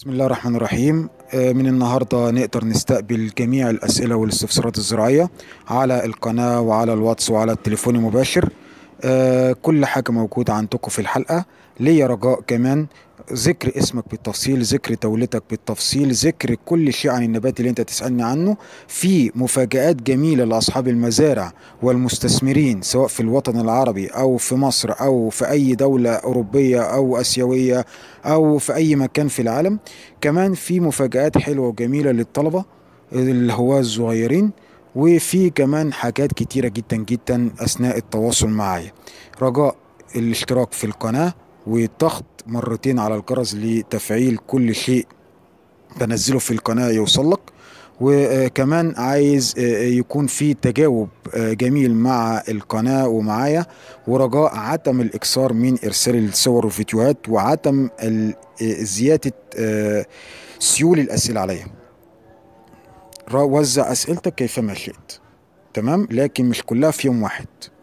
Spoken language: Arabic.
بسم الله الرحمن الرحيم آه، من النهارده نقدر نستقبل جميع الاسئله والاستفسارات الزراعيه على القناه وعلى الواتس وعلى التليفون المباشر آه، كل حاجه موجوده عندكم في الحلقه ليا رجاء كمان ذكر اسمك بالتفصيل ذكر دولتك بالتفصيل ذكر كل شيء عن النبات اللي انت تسألني عنه في مفاجآت جميلة لأصحاب المزارع والمستثمرين سواء في الوطن العربي أو في مصر أو في أي دولة أوروبية أو أسيوية أو في أي مكان في العالم كمان في مفاجآت حلوة وجميلة للطلبة اللي هو الصغيرين وفي كمان حاجات كتيرة جدا جدا أثناء التواصل معايا رجاء الاشتراك في القناة وضغط مرتين على الجرس لتفعيل كل شيء تنزله في القناة يوصل لك وكمان عايز آه، آه، يكون في تجاوب آه، جميل مع القناة ومعايا ورجاء عدم الإكثار من إرسال الصور والفيديوهات وعدم زيادة سيول الأسئلة عليا وزع أسئلتك كيفما شئت تمام لكن مش كلها في يوم واحد